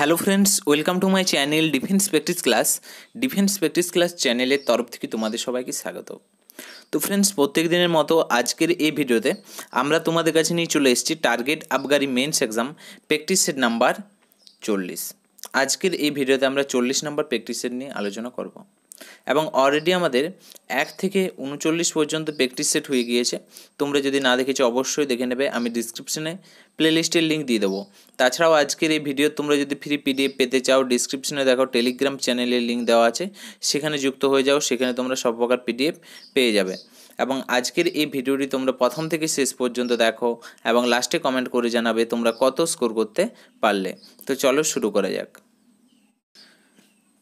hello friends welcome to my channel defence practice class defence practice class চ্যানেলের তরফ থেকে তোমাদের সবাইকে স্বাগত তো ফ্রেন্ডস প্রত্যেক দিনের মতো আজকের এই ভিডিওতে আমরা তোমাদের কাছে নিয়ে চলে এসেছি টার্গেট আবগারি mains exam practice set number চল্লিশ আজকের এই ভিডিওতে আমরা চল্লিশ নাম্বার প্র্যাকটিস সেট নিয়ে আলোচনা করবো এবং অলরেডি আমাদের এক থেকে উনচল্লিশ পর্যন্ত প্র্যাকটিস সেট হয়ে গিয়েছে তোমরা যদি না দেখেছো অবশ্যই দেখে নেবে আমি ডিসক্রিপশনে প্লেলিস্টের লিঙ্ক দিয়ে দেবো তাছাড়াও আজকের এই ভিডিও তোমরা যদি ফ্রি পিডিএফ পেতে চাও ডিসক্রিপশনে দেখো টেলিগ্রাম চ্যানেলের লিঙ্ক দেওয়া আছে সেখানে যুক্ত হয়ে যাও সেখানে তোমরা সব প্রকার পিডিএফ পেয়ে যাবে এবং আজকের এই ভিডিওটি তোমরা প্রথম থেকে শেষ পর্যন্ত দেখো এবং লাস্টে কমেন্ট করে জানাবে তোমরা কত স্কোর করতে পারলে তো চলো শুরু করা যাক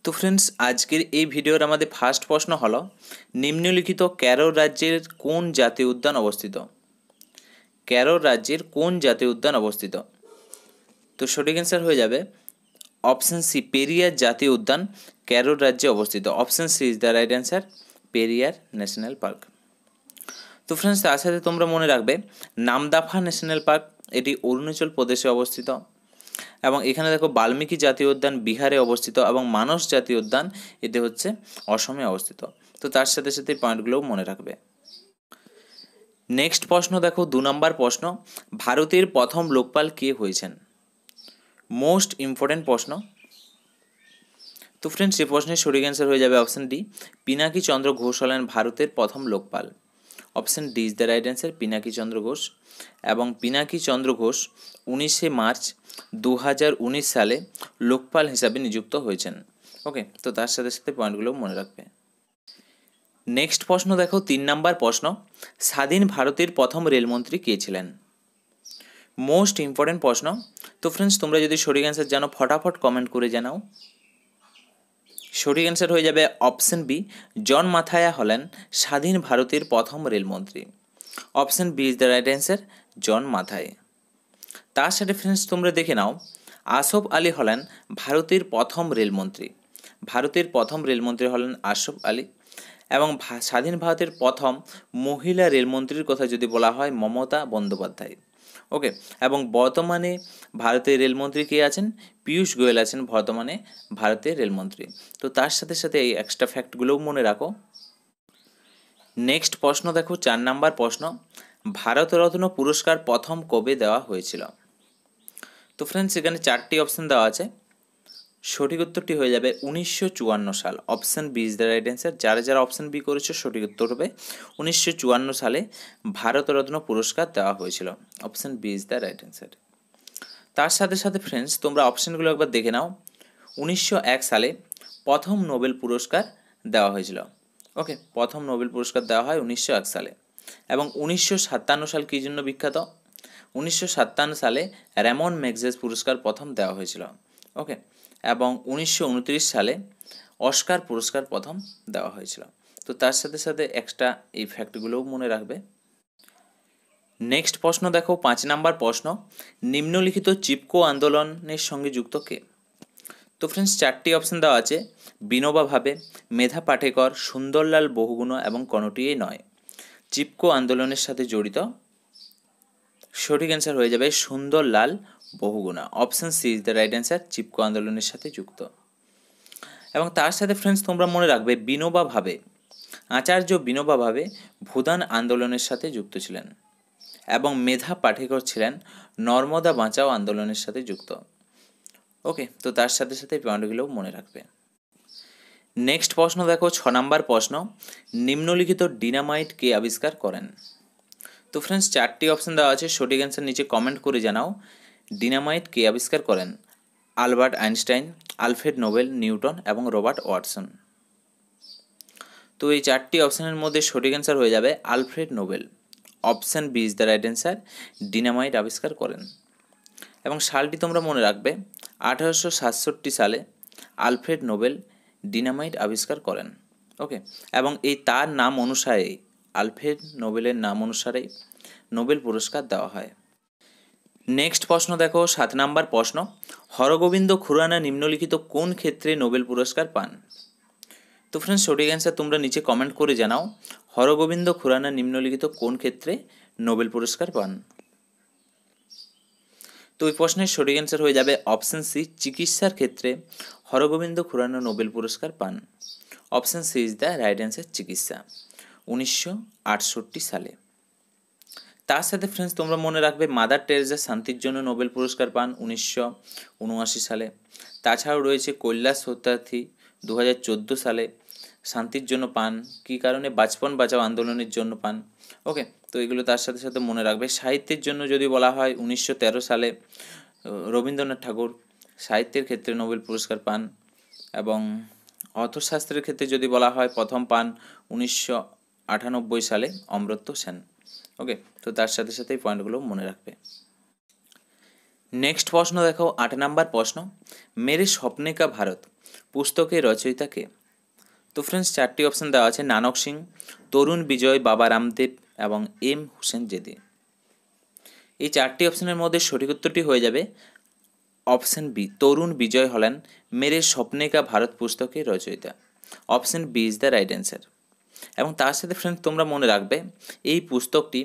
তো ফ্রেন্ডস আজকের এই ভিডিওর আমাদের ফার্স্ট প্রশ্ন হলো নিম্নলিখিত ক্যারো রাজ্যের কোন জাতীয় উদ্যান অবস্থিত ক্যারো রাজ্যের কোন জাতীয় উদ্যান অবস্থিত তো সঠিক অ্যান্সার হয়ে যাবে অপশান সি পেরিয়ার জাতীয় উদ্যান ক্যারো রাজ্যে অবস্থিত option C is the right answer Periyar national park তো ফ্রেন্ডস তার সাথে তোমরা মনে রাখবে নামদাফা ন্যাশনাল পার্ক এটি অরুণাচল প্রদেশে অবস্থিত এবং এখানে দেখো বাল্মীকি জাতীয় উদ্যান বিহারে অবস্থিত এবং মানস জাতীয় উদ্যান এতে হচ্ছে অসমে অবস্থিত তো তার সাথে সাথে পয়েন্টগুলোও মনে রাখবে নেক্সট প্রশ্ন দেখো দু নম্বর প্রশ্ন ভারতের প্রথম লোকপাল কে হয়েছেন মোস্ট ইম্পর্টেন্ট প্রশ্ন তো ফ্রেন্ডস এই প্রশ্নের সঠিক অ্যান্সার হয়ে যাবে অপশান ডি পিনাকি চন্দ্র ঘোষ হলেন ভারতের প্রথম Lokpal option D is the right answer Pinaki Chandra Ghosh এবং পিনাকি চন্দ্র ঘোষ উনিশে মার্চ দু সালে লোকপাল হিসাবে নিযুক্ত হয়েছেন ওকে তো তার সাথে সাথে পয়েন্টগুলো মনে রাখবে নেক্সট প্রশ্ন দেখো তিন নাম্বার প্রশ্ন স্বাধীন ভারতের প্রথম রেলমন্ত্রী কে ছিলেন মোস্ট ইম্পর্টেন্ট প্রশ্ন তো ফ্রেন্ডস তোমরা যদি শরীর অ্যান্সার জানো ফটাফট কমেন্ট করে জানাও সঠিক অ্যান্সার হয়ে যাবে অপশন বি জন মাথায়া হলেন স্বাধীন ভারতের প্রথম রেলমন্ত্রী option B is the right answer John Mathai তার সাথে ফ্রেন্ডস তোমরা দেখে নাও আসফ আলী হলেন ভারতের প্রথম রেলমন্ত্রী ভারতের প্রথম রেলমন্ত্রী হলেন আসফ আলী এবং স্বাধীন ভারতের প্রথম মহিলা রেলমন্ত্রীর কথা যদি বলা হয় মমতা বন্দ্যোপাধ্যায় ওকে এবং বর্তমানে ভারতের রেলমন্ত্রী কে আছেন পীয়ূষ গোয়েল আছেন বর্তমানে ভারতের রেলমন্ত্রী তো তার সাথে সাথে এই এক্সট্রা ফ্যাক্টগুলোও মনে রাখো নেক্সট প্রশ্ন দেখো চার নাম্বার প্রশ্ন ভারতরত্ন পুরস্কার প্রথম কবে দেওয়া হয়েছিল তো ফ্রেন্ডস এখানে চারটি অপশন দেওয়া আছে সঠিক উত্তরটি হয়ে যাবে উনিশশো সাল option B is the right answer যারা যারা অপশান বি করেছে সঠিক উত্তর হবে উনিশশো সালে ভারতরত্ন পুরস্কার দেওয়া হয়েছিল option B is the right answer তার সাথে সাথে ফ্রেন্ডস তোমরা অপশানগুলো একবার দেখে নাও উনিশশো সালে প্রথম নোবেল পুরস্কার দেওয়া হয়েছিল ওকে প্রথম নোবেল পুরস্কার দেওয়া হয় উনিশশো সালে এবং উনিশশো সাল কী জন্য বিখ্যাত উনিশশো সালে র্যামন ম্যাগজেস পুরস্কার প্রথম দেওয়া হয়েছিল ওকে এবং উনিশশো সালে অস্কার পুরস্কার প্রথম দেওয়া হয়েছিল তো তার সাথে সাথে এক্সট্রা এই ফ্যাক্টগুলোও মনে রাখবে নেক্সট প্রশ্ন দেখো পাঁচ নাম্বার প্রশ্ন নিম্নলিখিত চিপকো আন্দোলনের সঙ্গে যুক্ত কে তো ফ্রেন্ডস চারটি অপশান দেওয়া আছে বিনোবা ভাবে মেধা পাটেকর সুন্দরলাল বহুগুণ এবং কোনোটিই নয় চিপকো আন্দোলনের সাথে জড়িত সঠিক অ্যান্সার হয়ে যাবে Sundarlal Bahuguna option C is the right answer Chipko আন্দোলনের সাথে যুক্ত এবং তার সাথে ফ্রেন্ডস তোমরা মনে রাখবে বিনোবা ভাবে আচার্য বিনোবা ভাবে ভুদান আন্দোলনের সাথে যুক্ত ছিলেন এবং মেধা পাঠেকর ছিলেন নর্মদা বাঁচাও আন্দোলনের সাথে যুক্ত ওকে তো তার সাথে সাথে পয়েন্টগুলোও মনে রাখবে নেক্সট প্রশ্ন দেখো ছ নম্বর প্রশ্ন নিম্নলিখিত ডিনামাইট কে আবিষ্কার করেন তো ফ্রেন্ডস চারটি অপশন দেওয়া আছে সঠিক অ্যান্সার নিচে কমেন্ট করে জানাও ডিনামাইট কে আবিষ্কার করেন Albert Einstein Alfred Nobel Newton এবং রবার্ট ওয়াটসন তো এই চারটি অপশানের মধ্যে সঠিক অ্যান্সার হয়ে যাবে Alfred Nobel option B is the right answer dynamite আবিষ্কার করেন এবং সালটি তোমরা মনে রাখবে আঠারোশো সাতষট্টি সালে আলফ্রেড নোবেল ডিনামাইট আবিষ্কার করেন ওকে এবং এই তার নাম অনুসারে আলফ্রেড নোবেলের নাম অনুসারে নোবেল পুরস্কার দেওয়া হয় নেক্সট প্রশ্ন দেখো সাত নাম্বার প্রশ্ন হরগোবিন্দ খুরানা নিম্নলিখিত কোন ক্ষেত্রে নোবেল পুরস্কার পান তো ফ্রেন্ডস সঠিক অ্যান্সার তোমরা নিচে কমেন্ট করে জানাও হরগোবিন্দ খুরানা নিম্নলিখিত কোন ক্ষেত্রে নোবেল পুরস্কার পান তো ওই প্রশ্নের সঠিক অ্যান্সার হয়ে যাবে অপশান সি চিকিৎসার ক্ষেত্রে হরগোবিন্দ খুরানা নোবেল পুরস্কার পান option C is the right answer চিকিৎসা উনিশশো সালে তার সাথে ফ্রেন্ডস তোমরা মনে রাখবে মাদার টেরেজা শান্তির জন্য নোবেল পুরস্কার পান উনিশশো উনআশি সালে তাছাড়াও রয়েছে কৈলাস সত্যার্থী দু হাজার সালে শান্তির জন্য পান কি কারণে বাঁচপন বাঁচাও আন্দোলনের জন্য পান ওকে তো এগুলো তার সাথে সাথে মনে রাখবে সাহিত্যের জন্য যদি বলা হয় উনিশশো সালে রবীন্দ্রনাথ ঠাকুর সাহিত্যের ক্ষেত্রে নোবেল পুরস্কার পান এবং অর্থশাস্ত্রের ক্ষেত্রে যদি বলা হয় প্রথম পান উনিশশো সালে অমৃত সেন ওকে তো তার সাথে সাথে এই পয়েন্টগুলো মনে রাখবে নেক্সট প্রশ্ন দেখো আট নাম্বার প্রশ্ন মেরে স্বপ্নে কা ভারত পুস্তকের রচয়িতাকে তো ফ্রেন্ডস চারটি অপশন দেওয়া আছে নানক সিং তরুণ বিজয় বাবা রামদেব এবং এম হুসেন জেদি এই চারটি অপশানের মধ্যে সঠিক উত্তরটি হয়ে যাবে অপশন বি তরুণ বিজয় হলেন মেরে স্বপ্নে কা ভারত পুস্তকের রচয়িতা option B is the right answer এবং তার সাথে ফ্রেন্ড তোমরা মনে রাখবে এই পুস্তকটি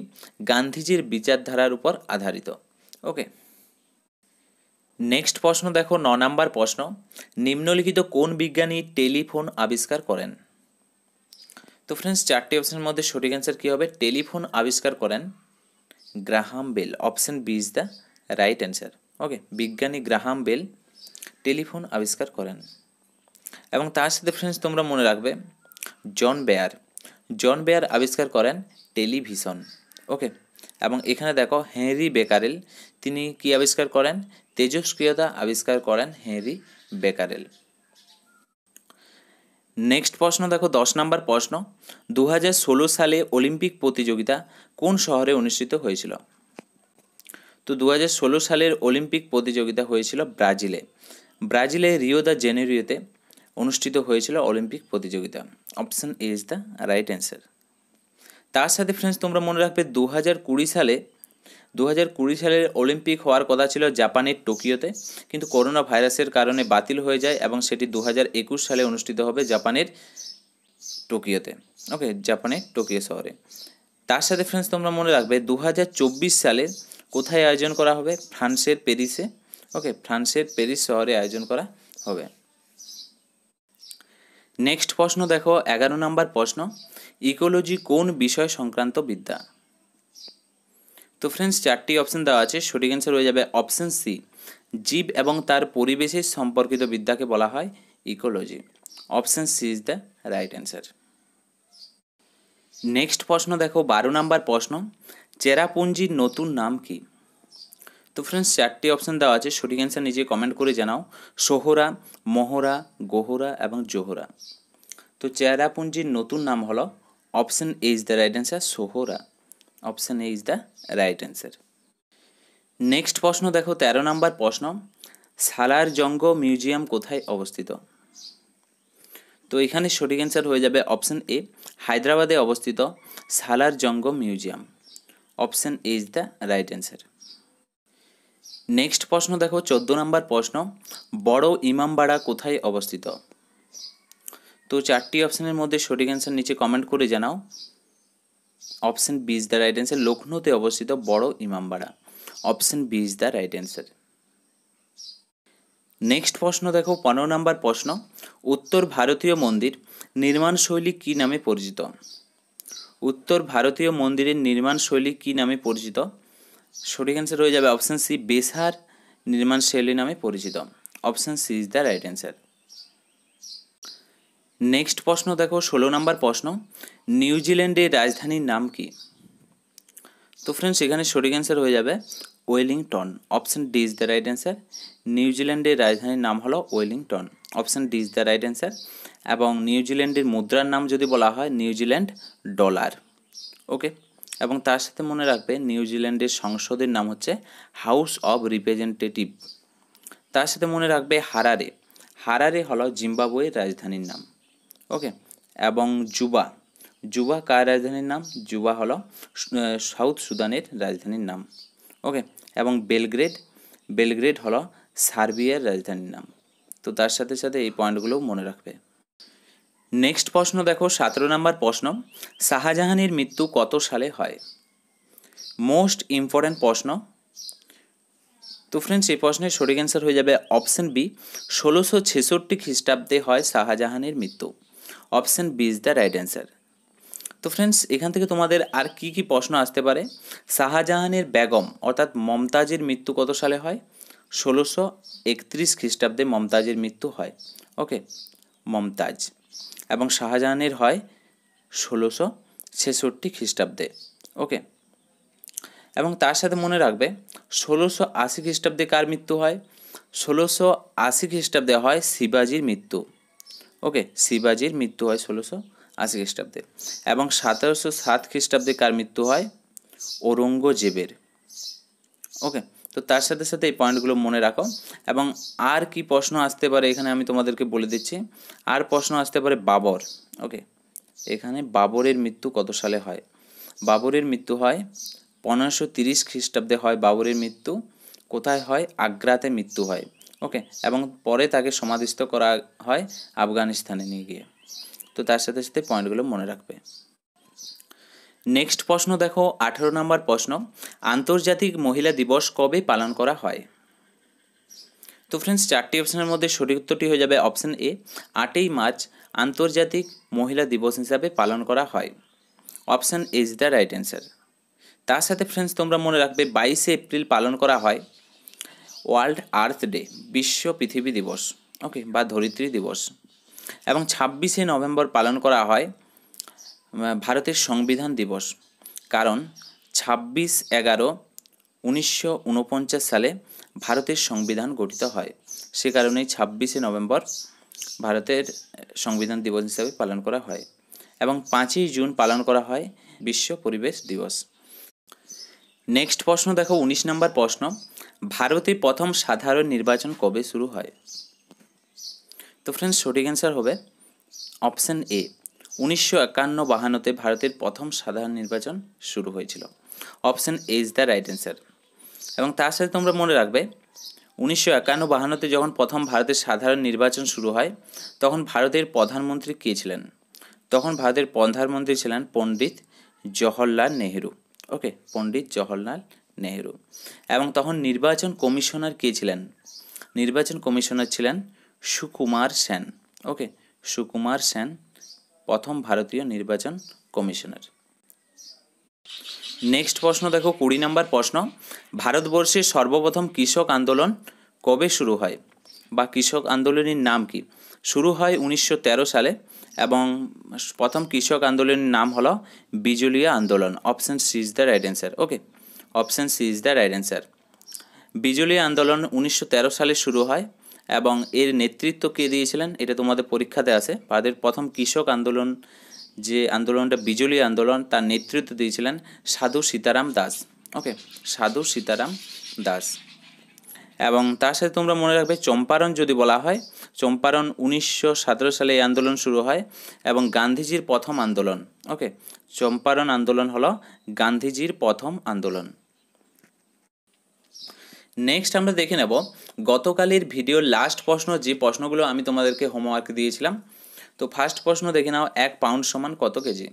গান্ধীজির বিচারধারার উপর আধারিত ওকে নেক্সট প্রশ্ন দেখো ন নাম্বার প্রশ্ন নিম্নলিখিত কোন বিজ্ঞানী টেলিফোন আবিষ্কার করেন তো ফ্রেন্ডস চারটি অপশনের মধ্যে সঠিক অ্যান্সার কী হবে টেলিফোন আবিষ্কার করেন Graham Bell option B is the right answer okay বিজ্ঞানী গ্রাহাম বেল টেলিফোন আবিষ্কার করেন এবং তার সাথে ফ্রেন্ডস তোমরা মনে রাখবে জন বেয়ার জন বেয়ার আবিষ্কার করেন টেলিভিশন ওকে এবং এখানে দেখো হেনরি বেকারেল তিনি কি আবিষ্কার করেন তেজস্ক্রিয়তা আবিষ্কার করেন হেনরি বেকারেল নেক্সট প্রশ্ন দেখো দশ নম্বর প্রশ্ন দু ষোলো সালে অলিম্পিক প্রতিযোগিতা কোন শহরে অনুষ্ঠিত হয়েছিল তো দু সালের অলিম্পিক প্রতিযোগিতা হয়েছিল ব্রাজিলে ব্রাজিলে রিও দা জেনেরিওতে অনুষ্ঠিত হয়েছিল অলিম্পিক প্রতিযোগিতা option A is the right answer তার সাথে ফ্রেন্ডস তোমরা মনে রাখবে দু হাজার কুড়ি সালে দু হাজার কুড়ি সালের অলিম্পিক হওয়ার কথা ছিল জাপানের টোকিওতে কিন্তু করোনা ভাইরাসের কারণে বাতিল হয়ে যায় এবং সেটি দু হাজার একুশ সালে অনুষ্ঠিত হবে জাপানের টোকিওতে ওকে জাপানের টোকিও শহরে তার সাথে ফ্রেন্ডস তোমরা মনে রাখবে দু হাজার চব্বিশ সালে কোথায় আয়োজন করা হবে ফ্রান্সের প্যারিসে ওকে ফ্রান্সের প্যারিস শহরে আয়োজন করা হবে নেক্সট প্রশ্ন দেখো এগারো নাম্বার প্রশ্ন ইকোলজি কোন বিষয় সংক্রান্ত বিদ্যা তো ফ্রেন্ডস চারটি অপশন দেওয়া আছে সঠিক অ্যান্সার হয়ে যাবে অপশন সি জীব এবং তার পরিবেশের সম্পর্কিত বিদ্যাকে বলা হয় ecology option C is the right answer next প্রশ্ন দেখো বারো নাম্বার প্রশ্ন চেরাপুঞ্জির নতুন নাম কী তো ফ্রেন্ডস চারটি অপশান দেওয়া আছে সঠিক অ্যান্সার নিজে কমেন্ট করে জানাও সোহরা মহরা গোহরা এবং জোহরা তো চেরাপুঞ্জির নতুন নাম হলো option A is the right answer Sohra option A is the right answer next প্রশ্ন দেখো তেরো নম্বর প্রশ্ন সালার জঙ্গ মিউজিয়াম কোথায় অবস্থিত তো এখানে সঠিক অ্যান্সার হয়ে যাবে অপশান এ হায়দ্রাবাদে অবস্থিত Salar Jung museum option A is the right answer next প্রশ্ন দেখো চোদ্দ নম্বর প্রশ্ন বড় ইমামবাড়া কোথায় অবস্থিত তো চারটি অপশানের মধ্যে সঠিক অ্যান্সার নিচে কমেন্ট করে জানাও option B is the right answer লখনৌতে অবস্থিত Bara Imambara option B is the right answer next প্রশ্ন দেখো পনেরো নম্বর প্রশ্ন উত্তর ভারতীয় মন্দির নির্মাণ শৈলী কী নামে পরিচিত উত্তর ভারতীয় মন্দিরের নির্মাণ শৈলী কী নামে পরিচিত সঠিক অ্যান্সার হয়ে যাবে অপশান সি বেসার নির্মাণ শৈলী নামে পরিচিত option C is the right answer next প্রশ্ন দেখো ষোলো নম্বর প্রশ্ন নিউজিল্যান্ডের রাজধানীর নাম কি তো ফ্রেন্ডস এখানে সঠিক অ্যান্সার হয়ে যাবে Wellington option D is the right answer নিউজিল্যান্ডের রাজধানীর নাম হলো Wellington option D is the right answer এবং নিউজিল্যান্ডের মুদ্রার নাম যদি বলা হয় নিউজিল্যান্ড ডলার ওকে এবং তার সাথে মনে রাখবে নিউজিল্যান্ডের সংসদের নাম হচ্ছে হাউস অব রিপ্রেজেন্টেটিভ তার সাথে মনে রাখবে হারারে হারারে হলো জিম্বাবুয়ের রাজধানীর নাম ওকে এবং জুবা জুবা কার রাজধানীর নাম জুবা হলো সাউথ সুদানের রাজধানীর নাম ওকে এবং বেলগ্রেড বেলগ্রেড হলো সার্বিয়ার রাজধানীর নাম তো তার সাথে সাথে এই পয়েন্টগুলোও মনে রাখবে নেক্সট প্রশ্ন দেখো সতেরো নম্বর প্রশ্ন শাহজাহানের মৃত্যু কত সালে হয় মোস্ট ইম্পর্ট্যান্ট প্রশ্ন তো ফ্রেন্ডস এই প্রশ্নের সঠিক অ্যান্সার হয়ে যাবে অপশান বি ষোলোশো ছেষট্টি খ্রিস্টাব্দে হয় শাহজাহানের মৃত্যু option B is the right answer তো ফ্রেন্ডস এখান থেকে তোমাদের আর কি কি প্রশ্ন আসতে পারে শাহজাহানের বেগম অর্থাৎ মমতাজের মৃত্যু কত সালে হয় ষোলোশো একত্রিশ খ্রিস্টাব্দে মমতাজের মৃত্যু হয় ওকে মমতাজ এবং শাহজাহানের হয় ষোলোশো ছেষট্টি খ্রিস্টাব্দে ওকে এবং তার সাথে মনে রাখবে ষোলোশো আশি খ্রিস্টাব্দে কার মৃত্যু হয় ষোলোশো আশি খ্রিস্টাব্দে হয় শিবাজির মৃত্যু ওকে শিবাজির মৃত্যু হয় ষোলোশো আশি খ্রিস্টাব্দে এবং সতেরোশো সাত খ্রিস্টাব্দে কার মৃত্যু হয় ঔরঙ্গজেবের ওকে তো তার সাথে সাথে এই পয়েন্টগুলো মনে রাখো এবং আর কি প্রশ্ন আসতে পারে এখানে আমি তোমাদেরকে বলে দিচ্ছি আর প্রশ্ন আসতে পারে বাবর ওকে এখানে বাবরের মৃত্যু কত সালে হয় বাবরের মৃত্যু হয় পনেরোশো তিরিশ খ্রিস্টাব্দে হয় বাবরের মৃত্যু কোথায় হয় আগ্রাতে মৃত্যু হয় ওকে এবং পরে তাকে সমাধিস্থ করা হয় আফগানিস্তানে নিয়ে গিয়ে তো তার সাথে সাথে পয়েন্টগুলো মনে রাখবে নেক্সট প্রশ্ন দেখো আঠেরো নম্বর প্রশ্ন আন্তর্জাতিক মহিলা দিবস কবে পালন করা হয় তো ফ্রেন্ডস চারটি অপশানের মধ্যে সঠিক উত্তরটি হয়ে যাবে অপশান এ আটই মার্চ আন্তর্জাতিক মহিলা দিবস হিসাবে পালন করা হয় option is the right answer তার সাথে ফ্রেন্ডস তোমরা মনে রাখবে বাইশে এপ্রিল পালন করা হয় ওয়ার্ল্ড আর্থ ডে বিশ্ব পৃথিবী দিবস ওকে বা ধরিত্রী দিবস এবং ছাব্বিশে নভেম্বর পালন করা হয় ভারতের সংবিধান দিবস কারণ ছাব্বিশ এগারো উনিশশো সালে ভারতের সংবিধান গঠিত হয় সে কারণেই ছাব্বিশে নভেম্বর ভারতের সংবিধান দিবস হিসাবে পালন করা হয় এবং পাঁচই জুন পালন করা হয় বিশ্ব পরিবেশ দিবস নেক্সট প্রশ্ন দেখো ১৯ নম্বর প্রশ্ন ভারতে প্রথম সাধারণ নির্বাচন কবে শুরু হয় তো ফ্রেন্ডস সঠিক অ্যান্সার হবে অপশন এ উনিশশো একান্ন বাহান্নতে ভারতের প্রথম সাধারণ নির্বাচন শুরু হয়েছিল option A is the right answer এবং তার সাথে তোমরা মনে রাখবে উনিশশো একান্ন বাহান্নতে যখন প্রথম ভারতের সাধারণ নির্বাচন শুরু হয় তখন ভারতের প্রধানমন্ত্রী কে ছিলেন তখন ভারতের প্রধানমন্ত্রী ছিলেন পণ্ডিত জওহরলাল নেহেরু ওকে পণ্ডিত জওহরলাল নেহেরু এবং তখন নির্বাচন কমিশনার কে ছিলেন নির্বাচন কমিশনার ছিলেন সুকুমার সেন ওকে সুকুমার সেন প্রথম ভারতীয় নির্বাচন কমিশনার নেক্সট প্রশ্ন দেখো কুড়ি নম্বর প্রশ্ন ভারতবর্ষের সর্বপ্রথম কৃষক আন্দোলন কবে শুরু হয় বা কৃষক আন্দোলনের নাম কি শুরু হয় উনিশশো সালে এবং প্রথম কৃষক আন্দোলনের নাম হল বিজুলিয়া আন্দোলন option C is the right answer okay option C is the right answer Bijolia আন্দোলন উনিশশো সালে শুরু হয় এবং এর নেতৃত্ব কে দিয়েছিলেন এটা তোমাদের পরীক্ষাতে আছে ভারতের প্রথম কৃষক আন্দোলন যে আন্দোলনটা বিজলি আন্দোলন তার নেতৃত্ব দিয়েছিলেন সাধু সীতারাম দাস ওকে সাধু সীতারাম দাস এবং তার সাথে তোমরা মনে রাখবে চম্পারণ যদি বলা হয় চম্পারণ উনিশশো সালে এই আন্দোলন শুরু হয় এবং গান্ধীজির প্রথম আন্দোলন ওকে চম্পারণ আন্দোলন হলো গান্ধীজির প্রথম আন্দোলন নেক্সট আমরা দেখে নেব গতকালের ভিডিওর লাস্ট প্রশ্ন যে প্রশ্নগুলো আমি তোমাদেরকে হোমওয়ার্ক দিয়েছিলাম তো ফার্স্ট প্রশ্ন দেখে নাও এক পাউন্ড সমান কত কেজি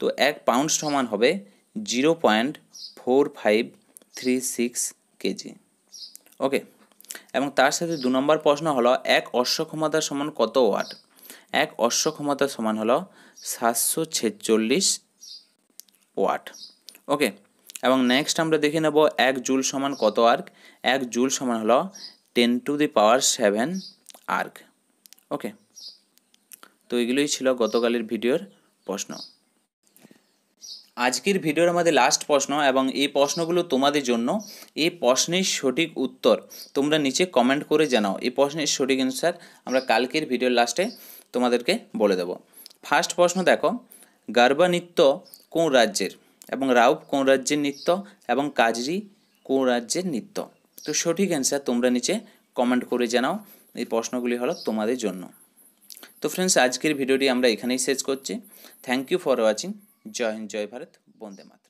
তো এক পাউন্ড সমান হবে zero point four five three six KG okay এবং তার সাথে দু নম্বর প্রশ্ন হলো এক অশ্ব সমান কত ওয়াট এক অশ্ব সমান হলো সাতশো ছেচল্লিশ ওয়াট ওকে এবং নেক্সট আমরা দেখে নেব এক জুল সমান কত আর্ক এক জুল সমান হলো ten to the power seven erg okay তো এগুলোই ছিল গতকালের ভিডিওর প্রশ্ন আজকের ভিডিওর আমাদের লাস্ট প্রশ্ন এবং এই প্রশ্নগুলো তোমাদের জন্য এই প্রশ্নের সঠিক উত্তর তোমরা নিচে কমেন্ট করে জানাও এই প্রশ্নের সঠিক অ্যান্সার আমরা কালকের ভিডিওর লাস্টে তোমাদেরকে বলে দেব ফার্স্ট প্রশ্ন দেখো গার্বা নৃত্য কোন রাজ্যের এবং রাউপ কোন রাজ্যের নৃত্য এবং কাজরি কোন রাজ্যের নৃত্য তো সঠিক অ্যান্সার তোমরা নিচে কমেন্ট করে জানাও এই প্রশ্নগুলি হলো তোমাদের জন্য তো ফ্রেন্ডস আজকের ভিডিওটি আমরা এখানেই শেষ করছি থ্যাংক ইউ ফর ওয়াচিং জয় হিন্দ জয় ভারত বন্দে মাতা